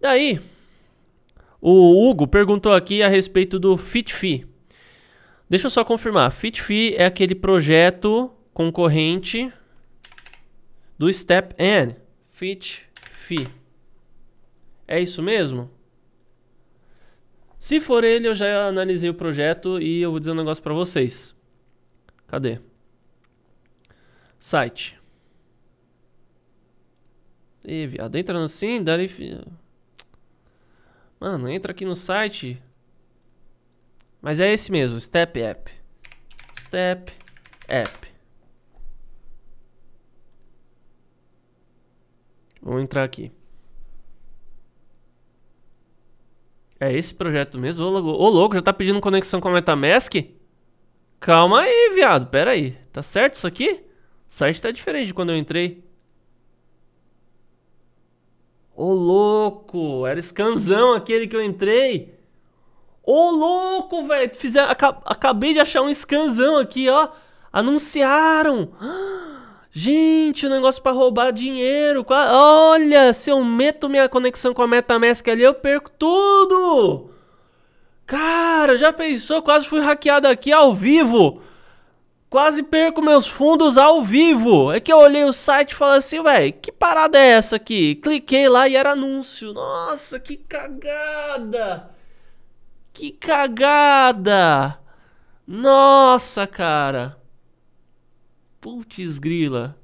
Daí, o Hugo perguntou aqui a respeito do FitFi. Deixa eu só confirmar. FitFi é aquele projeto concorrente do Step N. FitFi. É isso mesmo? Se for ele, eu já analisei o projeto e eu vou dizer um negócio para vocês. Cadê? Site. Ih, viado, entra no sim, daí... Mano, entra aqui no site. Mas é esse mesmo, Step App. Step App. Vou entrar aqui. É esse projeto mesmo? Ô, louco, louco já tá pedindo conexão com a Metamask? Calma aí, viado. Pera aí. Tá certo isso aqui? O site tá diferente de quando eu entrei. Ô, louco louco! Era escanzão aquele que eu entrei. Ô, louco, velho! Acabei de achar um escanzão aqui, ó. Anunciaram! Gente, o um negócio para roubar dinheiro. Olha, se eu meto minha conexão com a MetaMask ali, eu perco tudo! Cara, já pensou? Quase fui hackeado aqui ao vivo! Quase perco meus fundos ao vivo. É que eu olhei o site e falei assim, velho, que parada é essa aqui? Cliquei lá e era anúncio. Nossa, que cagada! Que cagada! Nossa, cara. Putz grila.